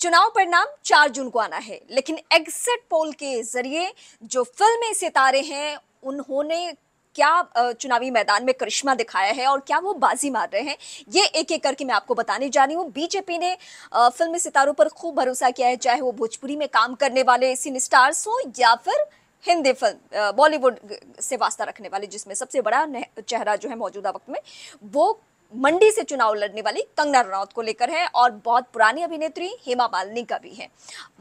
चुनाव परिणाम 4 जून को आना है लेकिन एग्जिट पोल के जरिए जो फिल्में सितारे हैं उन्होंने क्या चुनावी मैदान में करिश्मा दिखाया है और क्या वो बाजी मार रहे हैं ये एक एक करके मैं आपको बताने जा रही हूँ बीजेपी ने फिल्म सितारों पर खूब भरोसा किया है चाहे वो भोजपुरी में काम करने वाले सिने स्टार्स हों या फिर हिंदी फिल्म बॉलीवुड से वास्ता रखने वाले जिसमें सबसे बड़ा चेहरा जो है मौजूदा वक्त में वो मंडी से चुनाव लड़ने वाली कंगना रनौत को लेकर है और बहुत पुरानी अभिनेत्री हेमा मालिनी का भी है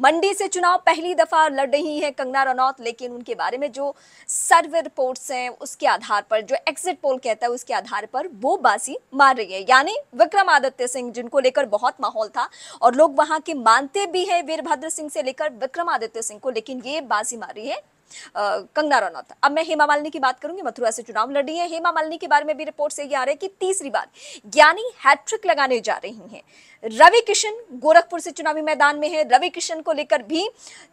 मंडी से चुनाव पहली दफा लड़ रही है कंगना रनौत लेकिन उनके बारे में जो सर्वे रिपोर्ट्स हैं उसके आधार पर जो एग्जिट पोल कहता है उसके आधार पर वो बाजी मार रही है यानी विक्रमादित्य सिंह जिनको लेकर बहुत माहौल था और लोग वहां के मानते भी हैं वीरभद्र सिंह से लेकर विक्रमादित्य सिंह को लेकिन ये बाजी मार रही है कंगना रनौत अब मैं हेमा मालिनी की बात करूंगी मथुरा से चुनाव लड़ी है हेमा मालिनी के बारे में भी रिपोर्ट से ये आ रहे हैं कि तीसरी बार ज्ञानी हैट्रिक लगाने जा रही हैं रवि किशन गोरखपुर से चुनावी मैदान में है रवि किशन को लेकर भी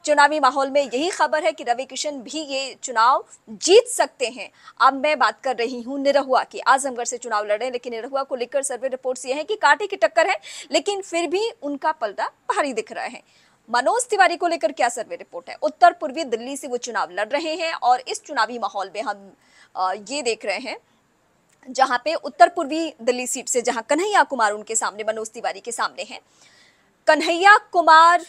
चुनावी माहौल में यही खबर है कि रवि किशन भी ये चुनाव जीत सकते हैं अब मैं बात कर रही हूँ निरहुआ की आजमगढ़ से चुनाव लड़े हैं लेकिन निरहुआ को लेकर सर्वे रिपोर्ट्स ये हैं कि कांटे की टक्कर है लेकिन फिर भी उनका पलड़ा भारी दिख रहा है मनोज तिवारी को लेकर क्या सर्वे रिपोर्ट है उत्तर पूर्वी दिल्ली से वो चुनाव लड़ रहे हैं और इस चुनावी माहौल में हम ये देख रहे हैं जहां पे उत्तर पूर्वी दिल्ली सीट से जहां कन्हैया कुमार उनके सामने मनोज तिवारी के सामने हैं कन्हैया कुमार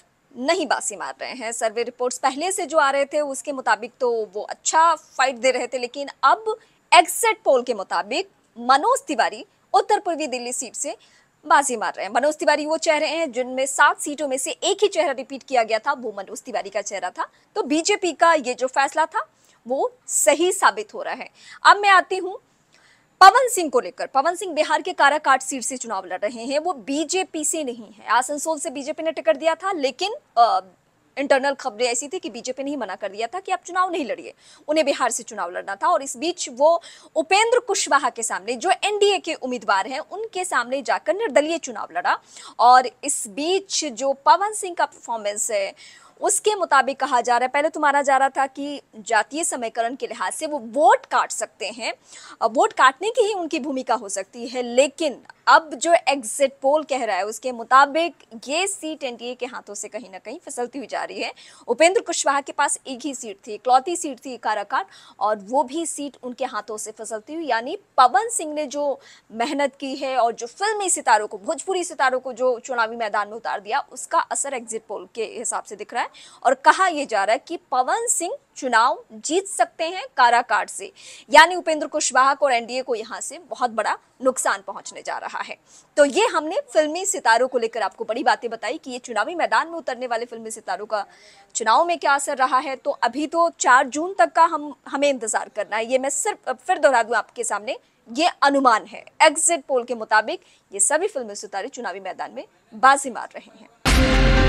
नहीं बासी मार रहे हैं सर्वे रिपोर्ट्स पहले से जो आ रहे थे उसके मुताबिक तो वो अच्छा फाइट दे रहे थे लेकिन अब एग्जिट पोल के मुताबिक मनोज तिवारी उत्तर पूर्वी दिल्ली सीट से बाजी मार रहे हैं मनोज तिवारी वो चेहरे हैं जिनमें सात सीटों में से एक ही चेहरा रिपीट किया गया था वो मनोज तिवारी का चेहरा था तो बीजेपी का ये जो फैसला था वो सही साबित हो रहा है अब मैं आती हूँ पवन सिंह को लेकर पवन सिंह बिहार के काराकाट सीट से चुनाव लड़ रहे हैं वो बीजेपी से नहीं है आसनसोल से बीजेपी ने टिकट दिया था लेकिन इंटरनल खबरें ऐसी थी कि बीजेपी ने ही मना कर दिया था कि आप चुनाव नहीं लड़िए उन्हें बिहार से चुनाव लड़ना था और इस बीच वो उपेंद्र कुशवाहा के सामने जो एनडीए के उम्मीदवार हैं उनके सामने जाकर निर्दलीय चुनाव लड़ा और इस बीच जो पवन सिंह का परफॉर्मेंस है उसके मुताबिक कहा जा रहा है पहले तो माना जा रहा था कि जातीय समीकरण के लिहाज से वो वोट काट सकते हैं वोट काटने की ही उनकी भूमिका हो सकती है लेकिन अब जो एग्जिट पोल कह रहा है उसके मुताबिक ये सीट एनडीए के हाथों से कहीं ना कहीं फिसलती हुई जा रही है उपेंद्र कुशवाहा के पास एक ही सीट थी इकलौती सीट थी काराकाट और वो भी सीट उनके हाथों से फिसलती हुई यानी पवन सिंह ने जो मेहनत की है और जो फिल्मी सितारों को भोजपुरी सितारों को जो चुनावी मैदान में उतार दिया उसका असर एग्जिट पोल के हिसाब से दिख रहा है और कहा यह जा रहा है कि पवन सिंह चुनाव जीत सकते हैं काराकाट से यानी उपेंद्र कुशवाहा को और एनडीए को यहाँ से बहुत बड़ा नुकसान पहुंचने जा रहा है तो ये हमने फिल्मी सितारों को लेकर आपको बड़ी बातें बताई कि ये चुनावी मैदान में उतरने वाले फिल्मी सितारों का चुनाव में क्या असर रहा है तो अभी तो चार जून तक का हम हमें इंतजार करना है ये मैं सिर्फ फिर दोहरा दूँ आपके सामने ये अनुमान है एग्जिट पोल के मुताबिक ये सभी फिल्मी सितारे चुनावी मैदान में बाजी मार रहे हैं